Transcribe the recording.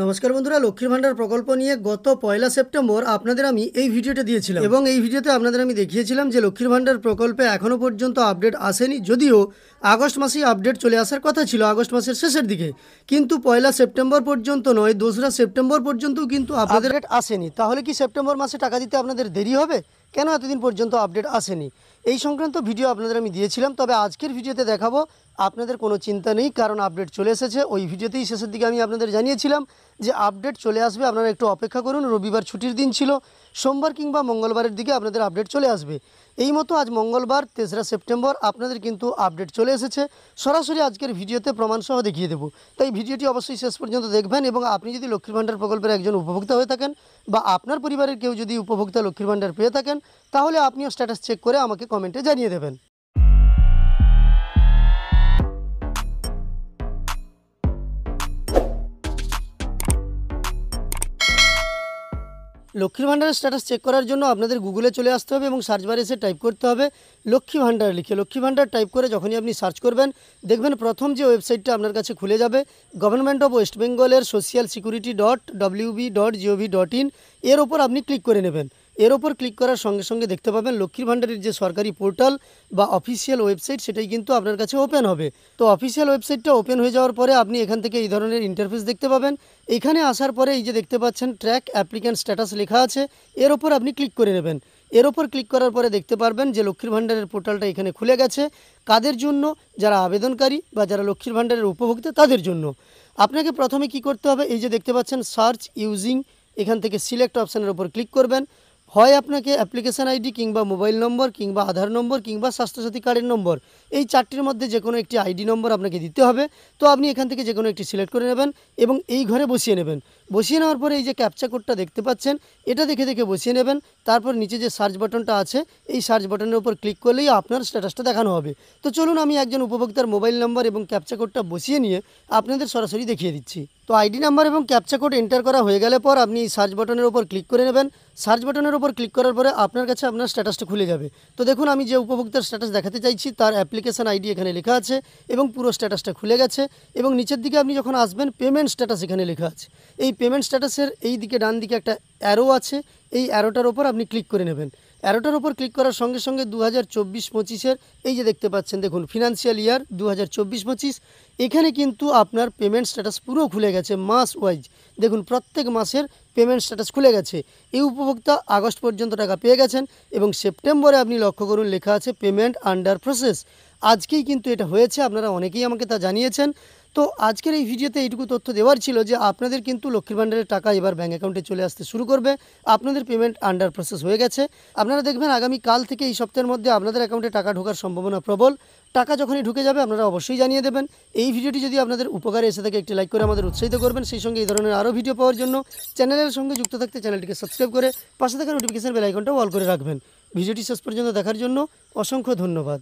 নমস্কার বন্ধুরা লক্ষ্মীর ভাণ্ডার প্রকল্প নিয়ে গত পয়লা সেপ্টেম্বর আপনাদের আমি এই ভিডিওটা দিয়েছিলাম এবং এই ভিডিওতে আপনাদের আমি দেখিয়েছিলাম যে লক্ষ্মীর ভাণ্ডার প্রকল্পে এখনও পর্যন্ত আপডেট আসেনি যদিও আগস্ট মাসেই আপডেট চলে আসার কথা ছিল আগস্ট মাসের শেষের দিকে কিন্তু পয়লা সেপ্টেম্বর পর্যন্ত নয় দোসরা সেপ্টেম্বর পর্যন্তও কিন্তু আপনাদের আসেনি তাহলে কি সেপ্টেম্বর মাসে টাকা দিতে আপনাদের দেরি হবে কেন এতদিন পর্যন্ত আপডেট আসেনি এই সংক্রান্ত ভিডিও আপনাদের আমি দিয়েছিলাম তবে আজকের ভিডিওতে দেখাবো আপনাদের কোনো চিন্তা নেই কারণ আপডেট চলে এসেছে ওই ভিডিওতেই শেষের দিকে আমি আপনাদের জানিয়েছিলাম যে আপডেট চলে আসবে আপনারা একটু অপেক্ষা করুন রবিবার ছুটির দিন ছিল সোমবার কিংবা মঙ্গলবারের দিকে আপনাদের আপডেট চলে আসবে এই মতো আজ মঙ্গলবার তেসরা সেপ্টেম্বর আপনাদের কিন্তু আপডেট চলে এসেছে সরাসরি আজকের ভিডিওতে প্রমাণসহ দেখিয়ে দেবো তাই ভিডিওটি অবশ্যই শেষ পর্যন্ত দেখবেন এবং আপনি যদি লক্ষ্মীর ভাণ্ডার প্রকল্পের একজন উপভোক্তা হয়ে থাকেন বা আপনার পরিবারের কেউ যদি উপভোক্তা লক্ষ্মীর ভাণ্ডার পেয়ে থাকেন তাহলে আপনিও স্ট্যাটাস চেক করে আমাকে কমেন্টে জানিয়ে দেবেন লক্ষ্মীর ভাণ্ডারের স্ট্যাটাস চেক করার জন্য আপনাদের গুগলে চলে আসতে হবে এবং সার্চ বারে এসে টাইপ করতে হবে লক্ষ্মী ভাণ্ডার লিখে লক্ষ্মী ভাণ্ডার টাইপ করে যখনই আপনি সার্চ করবেন দেখবেন প্রথম যে ওয়েবসাইটটা আপনার কাছে খুলে যাবে গভর্নমেন্ট অফ ওয়েস্ট বেঙ্গলের social security dot WB dot GOV dot in এর ওপর আপনি ক্লিক করে নেবেন এর ওপর ক্লিক করার সঙ্গে সঙ্গে দেখতে পাবেন লক্ষ্মীর ভাণ্ডারের যে সরকারি পোর্টাল বা অফিসিয়াল ওয়েবসাইট সেটাই কিন্তু আপনার কাছে ওপেন হবে তো অফিসিয়াল ওয়েবসাইটটা ওপেন হয়ে যাওয়ার পরে আপনি এখান থেকে এই ধরনের ইন্টারফেস দেখতে পাবেন এখানে আসার পরে এই যে দেখতে পাচ্ছেন ট্র্যাক অ্যাপ্লিক্যান্ট স্ট্যাটাস লেখা আছে এর ওপর আপনি ক্লিক করে নেবেন এর ওপর ক্লিক করার পরে দেখতে পারবেন যে লক্ষ্মীর ভাণ্ডারের পোর্টালটা এখানে খুলে গেছে কাদের জন্য যারা আবেদনকারী বা যারা লক্ষ্মীর ভাণ্ডারের উপভোক্তা তাদের জন্য আপনাকে প্রথমে কি করতে হবে এই যে দেখতে পাচ্ছেন সার্চ ইউজিং এখান থেকে সিলেক্ট অপশানের ওপর ক্লিক করবেন হয় আপনাকে অ্যাপ্লিকেশান আইডি কিংবা মোবাইল নম্বর কিংবা আধার নম্বর কিংবা স্বাস্থ্যসাথী কার্ডের নম্বর এই চারটির মধ্যে যে কোনো একটি আইডি নম্বর আপনাকে দিতে হবে তো আপনি এখান থেকে যে কোনো একটি সিলেক্ট করে নেবেন এবং এই ঘরে বসিয়ে নেবেন বসিয়ে নেওয়ার পরে এই যে ক্যাপচা কোডটা দেখতে পাচ্ছেন এটা দেখে দেখে বসিয়ে নেবেন তারপর নিচে যে সার্চ বাটনটা আছে এই সার্চ বাটনের উপর ক্লিক করলেই আপনার স্ট্যাটাসটা দেখানো হবে তো চলুন আমি একজন উপভোক্তার মোবাইল নম্বর এবং ক্যাপচা কোডটা বসিয়ে নিয়ে আপনাদের সরাসরি দেখিয়ে দিচ্ছি তো আইডি নাম্বার এবং ক্যাপচা কোড এন্টার করা হয়ে গেলে পর আপনি সার্চ বাটনের ওপর ক্লিক করে নেবেন সার্চ বাটনের ওপর ক্লিক করার পরে আপনার কাছে আপনার স্ট্যাটাসটা খুলে যাবে তো দেখুন আমি যে উপভোক্তার স্ট্যাটাস দেখাতে চাইছি তার অ্যাপ্লিকেশান আইডি এখানে লেখা আছে এবং পুরো স্ট্যাটাসটা খুলে গেছে এবং নিচের দিকে আপনি যখন আসবেন পেমেন্ট স্ট্যাটাস এখানে লেখা আছে এই পেমেন্ট স্ট্যাটাসের এই দিকে ডান দিকে একটা অ্যারো আছে এই অ্যারোটার ওপর আপনি ক্লিক করে নেবেন এরোটার ওপর ক্লিক করার সঙ্গে সঙ্গে দু হাজার চব্বিশ পঁচিশের এই যে দেখতে পাচ্ছেন দেখুন ফিনান্সিয়াল ইয়ার দু হাজার চব্বিশ পঁচিশ এখানে কিন্তু আপনার পেমেন্ট স্ট্যাটাস পুরো খুলে গেছে মাস ওয়াইজ দেখুন প্রত্যেক মাসের পেমেন্ট স্ট্যাটাস খুলে গেছে এই উপভোক্তা আগস্ট পর্যন্ত টাকা পেয়ে গেছেন এবং সেপ্টেম্বরে আপনি লক্ষ্য করুন লেখা আছে পেমেন্ট আন্ডার প্রসেস আজকেই কিন্তু এটা হয়েছে আপনারা অনেকেই আমাকে তা জানিয়েছেন তো আজকের এই ভিডিওতে এইটুকু তথ্য দেওয়ার ছিল যে আপনাদের কিন্তু লক্ষ্মীর ভাণ্ডারের টাকা এবার ব্যাঙ্ক অ্যাকাউন্টে চলে আসতে শুরু করবে আপনাদের পেমেন্ট আন্ডার প্রসেস হয়ে গেছে আপনারা দেখবেন আগামী কাল থেকে এই সপ্তাহের মধ্যে আপনাদের অ্যাকাউন্টে টাকা ঢোকার সম্ভাবনা প্রবল টাকা যখনই ঢুকে যাবে আপনারা অবশ্যই জানিয়ে দেবেন এই ভিডিওটি যদি আপনাদের উপকারে এসে থাকে একটি লাইক করে আমাদের উৎসাহিত করবেন সেই সঙ্গে এই ধরনের আরও ভিডিও পাওয়ার জন্য চ্যানেলের সঙ্গে যুক্ত থাকতে চ্যানেলটিকে সাবস্ক্রাইব করে পাশে থাকা নোটিফিকেশান বেল অল করে রাখবেন ভিডিওটি শেষ পর্যন্ত দেখার জন্য অসংখ্য ধন্যবাদ